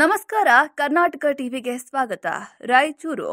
ನಮಸ್ಕಾರ ಕರ್ನಾಟಕ ಟಿವಿಗೆ ಸ್ವಾಗತ ರಾಯಚೂರು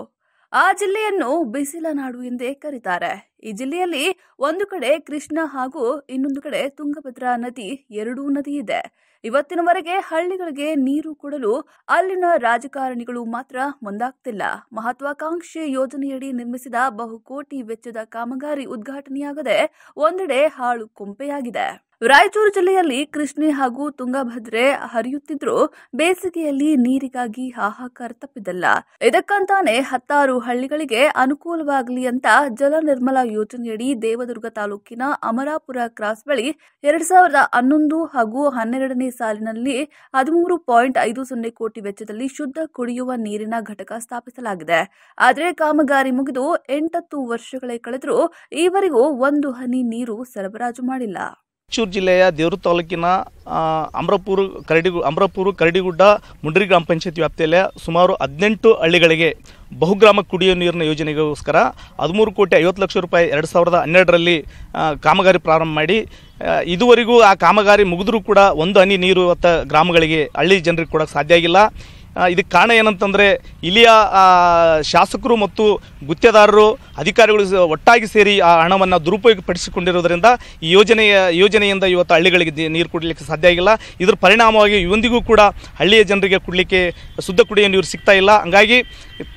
ಆ ಜಿಲ್ಲೆಯನ್ನು ಬಿಸಿಲ ನಾಡು ಎಂದೇ ಕರೀತಾರೆ ಈ ಜಿಲ್ಲೆಯಲ್ಲಿ ಒಂದು ಕಡೆ ಕೃಷ್ಣ ಹಾಗೂ ಇನ್ನೊಂದು ಕಡೆ ತುಂಗಭದ್ರಾ ನದಿ ಎರಡೂ ನದಿ ಇದೆ ಇವತ್ತಿನವರೆಗೆ ಹಳ್ಳಿಗಳಿಗೆ ನೀರು ಕೊಡಲು ಅಲ್ಲಿನ ರಾಜಕಾರಣಿಗಳು ಮಾತ್ರ ಮುಂದಾಗ್ತಿಲ್ಲ ಮಹತ್ವಾಕಾಂಕ್ಷಿ ಯೋಜನೆಯಡಿ ನಿರ್ಮಿಸಿದ ಬಹುಕೋಟಿ ವೆಚ್ಚದ ಕಾಮಗಾರಿ ಉದ್ಘಾಟನೆಯಾಗದೆ ಒಂದೆಡೆ ಹಾಳು ಕೊಂಪೆಯಾಗಿದೆ ರಾಯಚೂರು ಜಿಲ್ಲೆಯಲ್ಲಿ ಕೃಷ್ಣೆ ಹಾಗೂ ತುಂಗಭದ್ರೆ ಹರಿಯುತ್ತಿದ್ರೂ ಬೇಸಿಗೆಯಲ್ಲಿ ನೀರಿಗಾಗಿ ಹಾಹಾಕಾರ ತಪ್ಪಿದಲ್ಲ ಇದಕ್ಕಂತಾನೆ ಹತ್ತಾರು ಹಳ್ಳಿಗಳಿಗೆ ಅನುಕೂಲವಾಗಲಿ ಅಂತ ಜಲ ನಿರ್ಮಲ ಯೋಜನೆಯಡಿ ದೇವದುರ್ಗ ತಾಲೂಕಿನ ಅಮರಾಪುರ ಕ್ರಾಸ್ ಬಳಿ ಎರಡ್ ಸಾವಿರದ ಹನ್ನೊಂದು ಹಾಗೂ ಹನ್ನೆರಡನೇ ಸಾಲಿನಲ್ಲಿ ಹದಿಮೂರು ಪಾಯಿಂಟ್ ಐದು ಸೊನ್ನೆ ಕೋಟಿ ವೆಚ್ಚದಲ್ಲಿ ಶುದ್ಧ ಕುಡಿಯುವ ನೀರಿನ ಘಟಕ ಸ್ಥಾಪಿಸಲಾಗಿದೆ ಆದರೆ ಕಾಮಗಾರಿ ಮುಗಿದು ಎಂಟತ್ತು ವರ್ಷಗಳೇ ಕಳೆದರೂ ಈವರೆಗೂ ಒಂದು ಹನಿ ನೀರು ಸರಬರಾಜು ಮಾಡಿಲ್ಲ ರಾಯಚೂರು ಜಿಲ್ಲೆಯ ದೇವರು ತಾಲೂಕಿನ ಅಮ್ರಪೂರು ಕರಡಿಗು ಅಮ್ರಪೂರು ಕರಡಿಗುಡ್ಡ ಮುಂಡ್ರಿ ಗ್ರಾಮ ಪಂಚಾಯತ್ ವ್ಯಾಪ್ತಿಯಲ್ಲಿ ಸುಮಾರು ಹದಿನೆಂಟು ಹಳ್ಳಿಗಳಿಗೆ ಬಹುಗ್ರಾಮ ಕುಡಿಯುವ ನೀರಿನ ಯೋಜನೆಗೋಸ್ಕರ ಹದಿಮೂರು ಕೋಟಿ ಐವತ್ತು ಲಕ್ಷ ರೂಪಾಯಿ ಎರಡು ಸಾವಿರದ ಹನ್ನೆರಡರಲ್ಲಿ ಕಾಮಗಾರಿ ಪ್ರಾರಂಭ ಮಾಡಿ ಇದುವರೆಗೂ ಆ ಕಾಮಗಾರಿ ಮುಗಿದ್ರೂ ಕೂಡ ಒಂದು ಹನಿ ನೀರು ಇವತ್ತು ಗ್ರಾಮಗಳಿಗೆ ಹಳ್ಳಿ ಜನರಿಗೆ ಕೊಡೋಕ್ಕೆ ಸಾಧ್ಯ ಆಗಿಲ್ಲ ಇದಕ್ಕೆ ಕಾರಣ ಏನಂತಂದರೆ ಇಲ್ಲಿಯ ಶಾಸಕರು ಮತ್ತು ಗುತ್ತೇದಾರರು ಅಧಿಕಾರಿಗಳು ಒಟ್ಟಾಗಿ ಸೇರಿ ಆ ಹಣವನ್ನು ದುರುಪಯೋಗಪಡಿಸಿಕೊಂಡಿರುವುದರಿಂದ ಈ ಯೋಜನೆಯ ಯೋಜನೆಯಿಂದ ಇವತ್ತು ಹಳ್ಳಿಗಳಿಗೆ ನೀರು ಕುಡಲಿಕ್ಕೆ ಸಾಧ್ಯ ಆಗಿಲ್ಲ ಇದರ ಪರಿಣಾಮವಾಗಿ ಇವೊಂದಿಗೂ ಕೂಡ ಹಳ್ಳಿಯ ಜನರಿಗೆ ಕೊಡಲಿಕ್ಕೆ ಶುದ್ಧ ಕುಡಿಯುವ ನೀರು ಸಿಗ್ತಾ ಇಲ್ಲ ಹಂಗಾಗಿ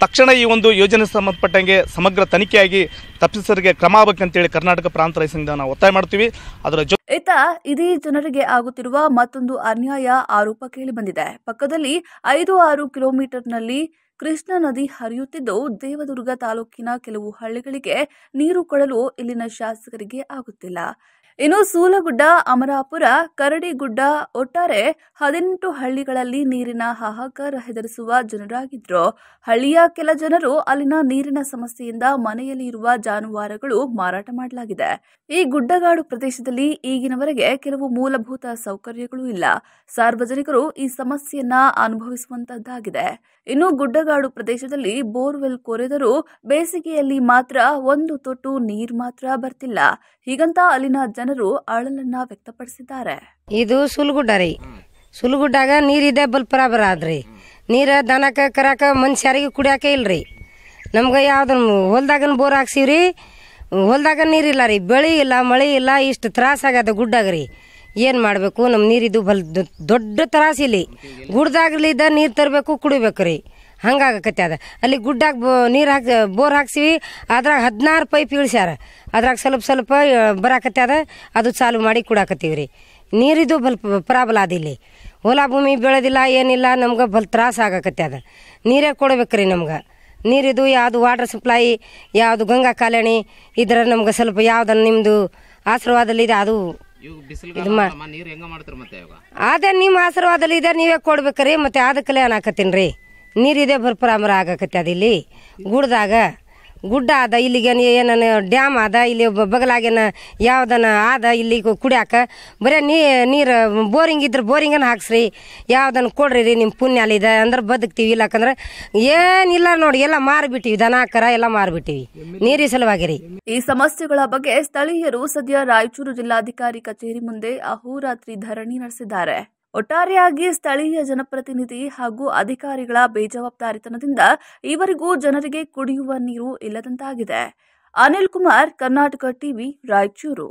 ತಕ್ಷಣ ಈ ಒಂದು ಯೋಜನೆ ಸಂಬಂಧಪಟ್ಟಂಗೆ ಸಮಗ್ರ ತನಿಖೆಯಾಗಿ ತಪ್ಪಿಸರಿಗೆ ಕ್ರಮ ಆಗಬೇಕಂತೇಳಿ ಕರ್ನಾಟಕ ಪ್ರಾಂತ ರೈತ ಸಂಘ ನಾವು ಒತ್ತಾಯ ಮಾಡ್ತೀವಿ ಅದರ ಜೊತೆ ಈತ ಇದೀ ಜನರಿಗೆ ಆಗುತ್ತಿರುವ ಮತ್ತೊಂದು ಅನ್ಯಾಯ ಆರೋಪ ಕೇಳಿಬಂದಿದೆ ಪಕ್ಕದಲ್ಲಿ ಐದು ಆರು ಕಿಲೋಮೀಟರ್ನಲ್ಲಿ ಕೃಷ್ಣಾ ನದಿ ಹರಿಯುತ್ತಿದ್ದು ದೇವದುರ್ಗ ತಾಲೂಕಿನ ಕೆಲವು ಹಳ್ಳಿಗಳಿಗೆ ನೀರು ಕೊಡಲು ಇಲ್ಲಿನ ಶಾಸಕರಿಗೆ ಆಗುತ್ತಿಲ್ಲ ಇನ್ನು ಸೂಲಗುಡ್ಡ ಅಮರಾಪುರ ಕರಡಿಗುಡ್ಡ ಒಟ್ಟಾರೆ ಹದಿನೆಂಟು ಹಳ್ಳಿಗಳಲ್ಲಿ ನೀರಿನ ಹಾಹಾಕಾರ ಹೆದರಿಸುವ ಜನರಾಗಿದ್ರು ಹಳ್ಳಿಯ ಕೆಲ ಜನರು ಅಲ್ಲಿನ ನೀರಿನ ಸಮಸ್ಯೆಯಿಂದ ಮನೆಯಲ್ಲಿ ಇರುವ ಜಾನುವಾರುಗಳು ಮಾರಾಟ ಮಾಡಲಾಗಿದೆ ಈ ಗುಡ್ಡಗಾಡು ಪ್ರದೇಶದಲ್ಲಿ ಈಗಿನವರೆಗೆ ಕೆಲವು ಮೂಲಭೂತ ಸೌಕರ್ಯಗಳು ಇಲ್ಲ ಸಾರ್ವಜನಿಕರು ಈ ಸಮಸ್ಯೆಯನ್ನ ಅನುಭವಿಸುವಂತದ್ದಾಗಿದೆ ಇನ್ನು ಗುಡ್ಡಗಾಡು ಪ್ರದೇಶದಲ್ಲಿ ಬೋರ್ವೆಲ್ ಕೊರೆದರೂ ಬೇಸಿಗೆಯಲ್ಲಿ ಮಾತ್ರ ಒಂದು ತೊಟ್ಟು ನೀರು ಮಾತ್ರ ಬರ್ತಿಲ್ಲ ಹೀಗಂತ ಅಲ್ಲಿನ ಜನರು ಅಳಲನ್ನ ವ್ಯಕ್ತಪಡಿಸಿದ್ದಾರೆ ಇದು ಸುಲ್ಗುಡ್ಡ ರೀ ಸುಲ್ಗುಡ್ಡಾಗ ನೀರಿದೆ ಬಲ್ಪರಾಬರ ಆದ್ರಿ ನೀರ ದನಕ ಕರಾಕ ಮನುಷ್ಯರಿಗೆ ಕುಡಿಯಾಕೆ ಇಲ್ರಿ ನಮ್ಗೆ ಯಾವ್ದು ಹೊಲ್ದಾಗ ಬೋರ್ ಹಾಕ್ಸಿವ್ರಿ ಹೊಲ್ದಾಗ ನೀರಿಲ್ಲ ರೀ ಬೆಳಿ ಇಲ್ಲ ಮಳಿ ಇಲ್ಲ ಇಷ್ಟು ತ್ರಾಸಾಗ್ಯದ ಗುಡ್ಡಾಗ ರೀ ಏನು ಮಾಡಬೇಕು ನಮ್ಮ ನೀರಿದು ಬಲ್ ದೊಡ್ಡ ತ್ರಾಸಿಲ್ಲಿ ಇಲ್ಲಿ ನೀರು ತರಬೇಕು ಕುಡಿಬೇಕು ರೀ ಹಂಗಾಗಕತ್ತೆ ಅದು ಅಲ್ಲಿ ಗುಡ್ಡಾಗಿ ಬೋ ನೀರು ಹಾಕಿ ಬೋರ್ ಹಾಕ್ಸಿವಿ ಅದ್ರಾಗ ಹದಿನಾರು ಪೈಪ್ ಇಳಿಸ್ಯಾರ ಅದ್ರಾಗ ಸ್ವಲ್ಪ ಸ್ವಲ್ಪ ಬರಾಕತ್ತೆ ಅದ ಅದು ಚಾಲು ಮಾಡಿ ಕೊಡಾಕತ್ತೀವಿ ರೀ ನೀರಿದು ಬಲ್ ಪ್ರಾಬ್ಲ ಇಲ್ಲಿ ಹೊಲ ಭೂಮಿ ಬೆಳೆದಿಲ್ಲ ಏನಿಲ್ಲ ನಮ್ಗೆ ಬಲ್ ತ್ರಾಸ ಆಗಕತ್ತೆ ಅದು ನೀರೇ ರೀ ನಮ್ಗೆ ನೀರಿದು ಯಾವುದು ವಾಟರ್ ಸಪ್ಲೈ ಯಾವುದು ಗಂಗಾ ಕಾಲೇಣಿ ಇದರ ನಮ್ಗೆ ಸ್ವಲ್ಪ ಯಾವ್ದು ನಿಮ್ಮದು ಆಶೀರ್ವಾದಲ್ಲಿದೆ ಅದು ಅದೇ ನಿಮ್ಮ ಇದೆ ನೀವೇ ರೀ ಮತ್ತೆ ಅದಕ್ಕೆ ಹಾಕತ್ತೀನಿ ರೀ ನೀರಿದೆ ಭರ್ಪರಾಮರ ಆಗಕತ್ತೆ ಅದಿಲ್ಲಿ ಗುಡ್ದಾಗ ಗುಡ್ಡ ಆದ ಇಲ್ಲಿಗೆ ಏನನ ಡ್ಯಾಮ್ ಆದ ಇಲ್ಲಿ ಬಗಲಾಗೇನ ಯಾವ್ದನ ಆದ ಇಲ್ಲಿ ಕುಡಿಯಾಕ ಬರೀ ನೀರು ಬೋರಿಂಗ್ ಇದ್ರೆ ಬೋರಿಂಗನ್ನು ಹಾಕ್ಸ್ರಿ ಯಾವ್ದನ್ನು ಕೊಡ್ರಿ ರೀ ನಿಮ್ಮ ಪುಣ್ಯ ಅಲ್ಲಿದೆ ಅಂದ್ರೆ ಬದುಕ್ತೀವಿ ಇಲ್ಲಕಂದ್ರೆ ಏನಿಲ್ಲ ನೋಡಿ ಎಲ್ಲ ಮಾರಿಬಿಟ್ಟಿವಿ ದನ ಕರ ಎಲ್ಲ ಮಾರಿಬಿಟ್ಟಿವಿ ನೀರಿ ಸಲುವಾಗಿರಿ ಈ ಸಮಸ್ಯೆಗಳ ಬಗ್ಗೆ ಸ್ಥಳೀಯರು ಸದ್ಯ ರಾಯಚೂರು ಜಿಲ್ಲಾಧಿಕಾರಿ ಕಚೇರಿ ಮುಂದೆ ಅಹೋರಾತ್ರಿ ಧರಣಿ ನಡೆಸಿದ್ದಾರೆ ಒಟ್ಟಾರೆಯಾಗಿ ಸ್ಥಳೀಯ ಜನಪ್ರತಿನಿಧಿ ಹಾಗೂ ಅಧಿಕಾರಿಗಳ ಬೇಜವಾಬ್ದಾರಿತನದಿಂದ ಈವರೆಗೂ ಜನರಿಗೆ ಕುಡಿಯುವ ನೀರು ಇಲ್ಲದಂತಾಗಿದೆ ಅನಿಲ್ ಕುಮಾರ್ ಕರ್ನಾಟಕ ಟಿವಿ ರಾಯಚೂರು